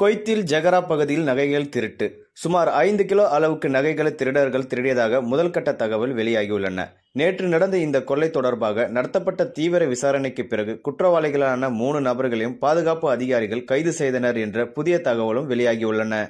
கொய்த்தில் ஜகரா பகுதியில் நகைகள் திருட்டு சுமார் ஐந்து கிலோ அளவுக்கு நகைகளை திருடர்கள் திருடியதாக முதல் கட்ட தகவல் வெளியாகியுள்ளன நேற்று நடந்த இந்த கொள்ளை தொடர்பாக நடத்தப்பட்ட தீவிர விசாரணைக்கு பிறகு குற்றவாளிகளான மூணு நபர்களையும் பாதுகாப்பு அதிகாரிகள் கைது செய்தனர் என்ற புதிய தகவலும் வெளியாகியுள்ளன